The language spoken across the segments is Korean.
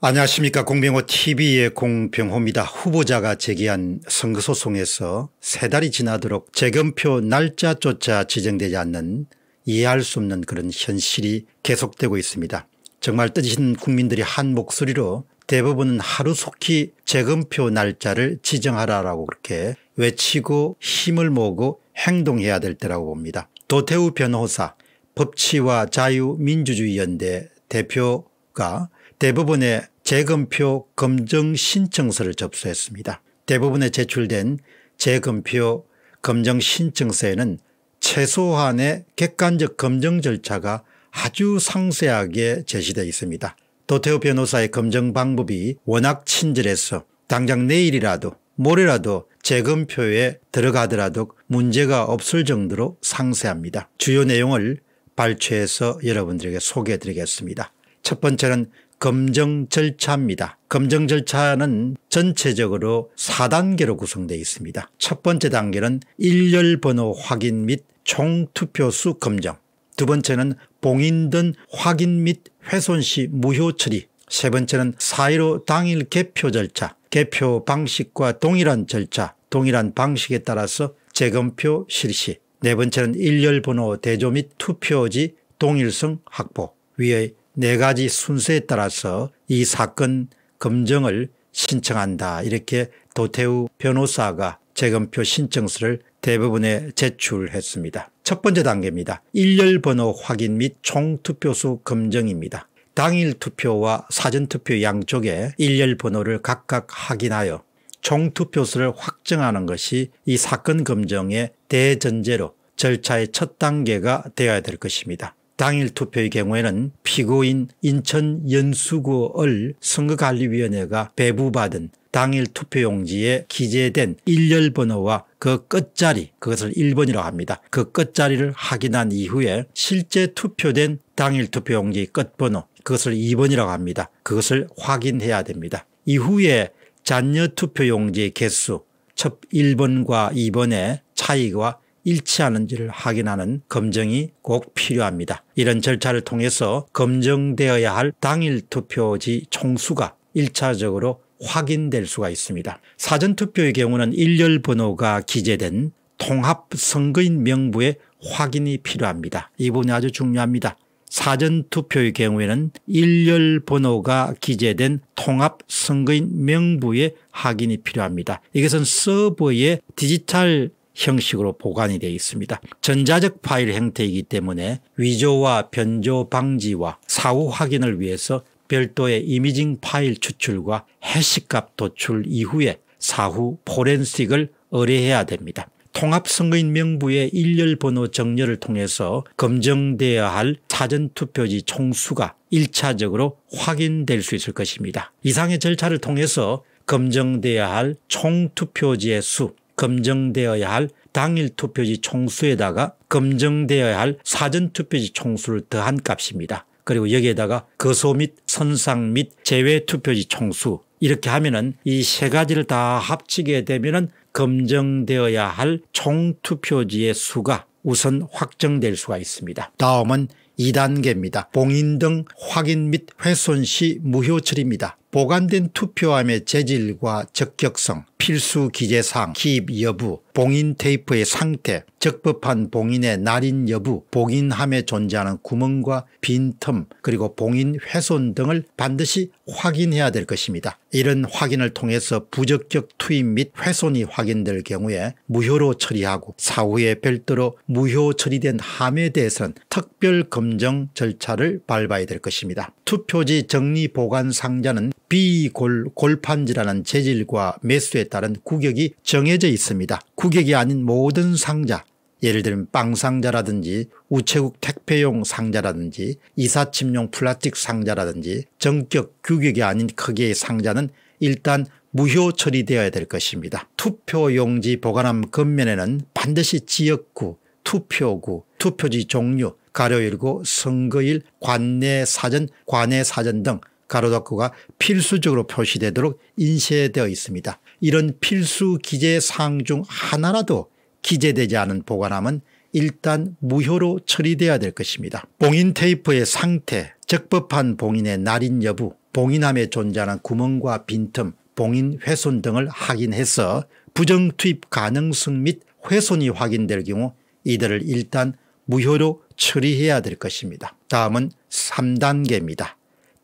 안녕하십니까 공병호 tv의 공병호입니다. 후보자가 제기한 선거소송에서 세 달이 지나도록 재검표 날짜조차 지정되지 않는 이해할 수 없는 그런 현실이 계속되고 있습니다. 정말 뜨지신 국민들이 한 목소리로 대부분은 하루속히 재검표 날짜를 지정하라라고 그렇게 외치고 힘을 모으고 행동해야 될 때라고 봅니다. 도태우 변호사 법치와 자유민주주의연대 대표 기업 대부분의 재검표 검증 신청서를 접수했습니다. 대부분에 제출된 재검표 검증 신청서에는 최소한의 객관적 검증 절차가 아주 상세하게 제시되어 있습니다. 도태우 변호사의 검증 방법이 워낙 친절해서 당장 내일이라도 모레라도 재검표에 들어가더라도 문제가 없을 정도로 상세합니다. 주요 내용을 발췌해서 여러분들에게 소개해 드리겠습니다. 첫 번째는 검증 절차입니다. 검증 절차는 전체적으로 4단계로 구성되어 있습니다. 첫 번째 단계는 일렬 번호 확인 및 총투표수 검정 두 번째는 봉인 등 확인 및 훼손 시 무효 처리 세 번째는 사1로 당일 개표 절차 개표 방식과 동일한 절차 동일한 방식에 따라서 재검표 실시 네 번째는 일렬 번호 대조 및 투표지 동일성 확보 위의 네 가지 순서에 따라서 이 사건 검증을 신청한다. 이렇게 도태우 변호사가 재검표 신청서를 대부분에 제출했습니다. 첫 번째 단계입니다. 일렬 번호 확인 및 총투표수 검증입니다. 당일 투표와 사전투표 양쪽에 일렬 번호를 각각 확인하여 총투표수를 확정하는 것이 이 사건 검증의 대전제로 절차의 첫 단계가 되어야 될 것입니다. 당일 투표의 경우에는 피고인 인천 연수구을 선거관리위원회가 배부받은 당일 투표용지에 기재된 일렬 번호와 그 끝자리 그것을 1번이라고 합니다. 그 끝자리를 확인한 이후에 실제 투표된 당일 투표용지 끝번호 그것을 2번이라고 합니다. 그것을 확인해야 됩니다. 이후에 잔여 투표용지 개수 첫 1번과 2번의 차이와 일치하는지를 확인하는 검증이 꼭 필요합니다. 이런 절차를 통해서 검증되어야 할 당일 투표지 총수가 1차적으로 확인될 수가 있습니다. 사전투표의 경우는 일렬 번호가 기재된 통합선거인 명부의 확인이 필요합니다. 이 부분이 아주 중요합니다. 사전투표의 경우에는 일렬 번호가 기재된 통합선거인 명부의 확인이 필요합니다. 이것은 서버에 디지털 형식으로 보관이 되어 있습니다. 전자적 파일 형태이기 때문에 위조와 변조 방지와 사후 확인을 위해서 별도의 이미징 파일 추출과 해시값 도출 이후에 사후 포렌식을 의뢰해야 됩니다. 통합선거인 명부의 일렬 번호 정렬을 통해서 검증되어야할 사전투표지 총수가 1차적으로 확인될 수 있을 것입니다. 이상의 절차를 통해서 검증되어야할 총투표지의 수 검증되어야 할 당일 투표지 총수에다가 검증되어야 할 사전 투표지 총수를 더한 값입니다. 그리고 여기에다가 거소 및 선상 및 제외 투표지 총수 이렇게 하면은 이 세 가지를 다 합치게 되면은 검증되어야 할 총투표지의 수가 우선 확정될 수가 있습니다. 다음은 2단계입니다. 봉인 등 확인 및 훼손 시 무효처리입니다. 보관된 투표함의 재질과 적격성 필수 기재사항, 기입 여부, 봉인 테이프의 상태, 적법한 봉인의 날인 여부, 봉인함에 존재하는 구멍과 빈틈 그리고 봉인 훼손 등을 반드시 확인해야 될 것입니다. 이런 확인을 통해서 부적격 투입 및 훼손이 확인될 경우에 무효로 처리하고 사후에 별도로 무효 처리된 함에 대해서는 특별 검정 절차를 밟아야 될 것입니다. 투표지 정리 보관 상자는 비골 골판지라는 재질과 매수에 따른 구격이 정해져 있습니다. 구격이 아닌 모든 상자 예를 들면 빵 상자라든지 우체국 택배용 상자라든지 이사침용 플라스틱 상자라든지 정격 규격이 아닌 크기의 상자는 일단 무효 처리되어야 될 것입니다. 투표용지 보관함 겉면에는 반드시 지역구, 투표구, 투표지 종류, 가로 일고 선거일, 관내 사전, 관내 사전 등 가로닫고가 필수적으로 표시되도록 인쇄되어 있습니다. 이런 필수 기재 사항 중 하나라도 기재되지 않은 보관함은 일단 무효로 처리돼야 될 것입니다. 봉인 테이프의 상태, 적법한 봉인의 날인 여부, 봉인함에 존재하는 구멍과 빈틈, 봉인 훼손 등을 확인해서 부정 투입 가능성 및 훼손이 확인될 경우 이들을 일단 무효로 처리해야 될 것입니다. 다음은 3단계입니다.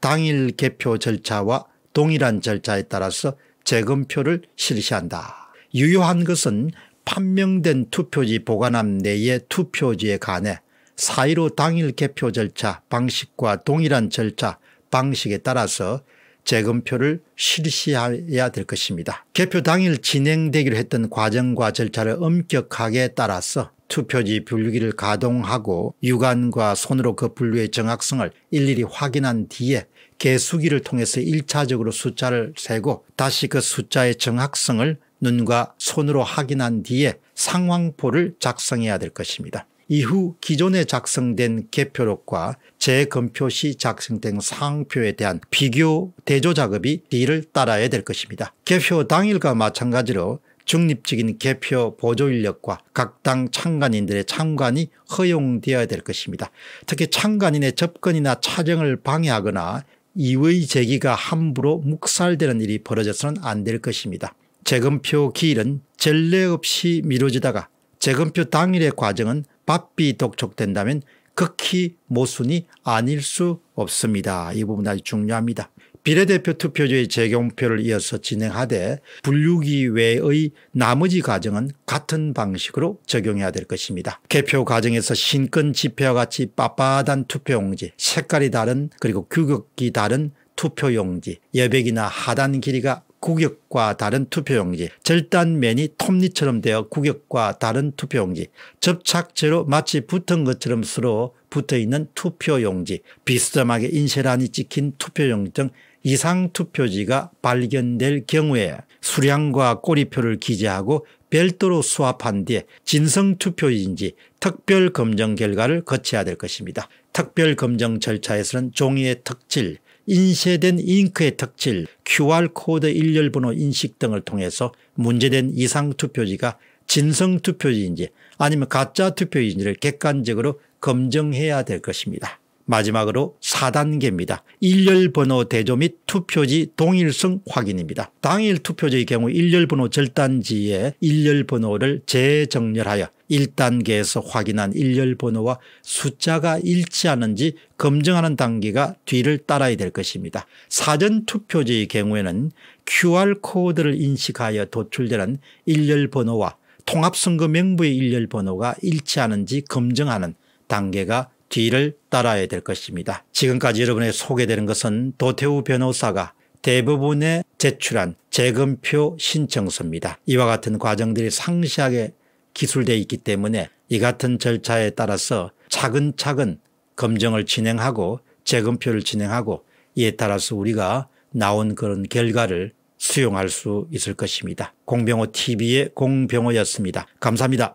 당일 개표 절차와 동일한 절차에 따라서 재검표를 실시한다. 유효한 것은 판명된 투표지 보관함 내의 투표지에 관해 사이로 당일 개표 절차 방식과 동일한 절차 방식에 따라서 재검표를 실시해야 될 것입니다. 개표 당일 진행되기로 했던 과정과 절차를 엄격하게 따라서 투표지 분류기를 가동하고 육안과 손으로 그 분류의 정확성을 일일이 확인한 뒤에 개수기를 통해서 1차적으로 숫자를 세고 다시 그 숫자의 정확성을 눈과 손으로 확인한 뒤에 상황포를 작성해야 될 것입니다. 이후 기존에 작성된 개표록과 재검표 시 작성된 상표에 황 대한 비교 대조 작업이 뒤를 따라야 될 것입니다. 개표 당일과 마찬가지로 중립적인 개표 보조 인력과 각 당 참관인들의 참관이 허용되어야 될 것입니다. 특히 참관인의 접근이나 차정을 방해하거나 이의 제기가 함부로 묵살되는 일이 벌어져서는 안 될 것입니다. 재검표 기일은 전례 없이 미뤄지다가 재검표 당일의 과정은 바삐 독촉된다면 극히 모순이 아닐 수 없습니다. 이 부분 아주 중요합니다. 비례대표 투표제의 재경표를 이어서 진행하되 분류기 외의 나머지 과정은 같은 방식으로 적용해야 될 것입니다. 개표 과정에서 신권 지표와 같이 빳빳한 투표용지 색깔이 다른 그리고 규격이 다른 투표용지 여백이나 하단 길이가 구격과 다른 투표용지, 절단면이 톱니처럼 되어 구격과 다른 투표용지, 접착제로 마치 붙은 것처럼 서로 붙어있는 투표용지, 비스듬하게 인쇄란이 찍힌 투표용지 등 이상 투표지가 발견될 경우에 수량과 꼬리표를 기재하고 별도로 수합한 뒤에 진성투표인지 지 특별검정 결과를 거쳐야 될 것입니다. 특별검정 절차에서는 종이의 특질, 인쇄된 잉크의 특질, QR코드 일렬번호 인식 등을 통해서 문제된 이상투표지가 진성투표지인지 아니면 가짜투표인지를 지 객관적으로 검증해야 될 것입니다. 마지막으로 4단계입니다. 일렬 번호 대조 및 투표지 동일성 확인입니다. 당일 투표지의 경우 일렬 번호 절단지에 일렬 번호를 재정렬하여 1단계에서 확인한 일렬 번호와 숫자가 일치하는지 검증하는 단계가 뒤를 따라야 될 것입니다. 사전 투표지의 경우에는 QR코드를 인식하여 도출되는 일렬 번호와 통합선거 명부의 일렬 번호가 일치하는지 검증하는 단계가 뒤를 따라야 될 것입니다. 지금까지 여러분의 소개되는 것은 도태우 변호사가 대부분의 제출한 재검표 신청서입니다. 이와 같은 과정들이 상시하게 기술되어 있기 때문에 이 같은 절차에 따라서 차근차근 검증을 진행하고 재검표를 진행하고 이에 따라서 우리가 나온 그런 결과를 수용할 수 있을 것입니다. 공병호 TV의 공병호였습니다. 감사합니다.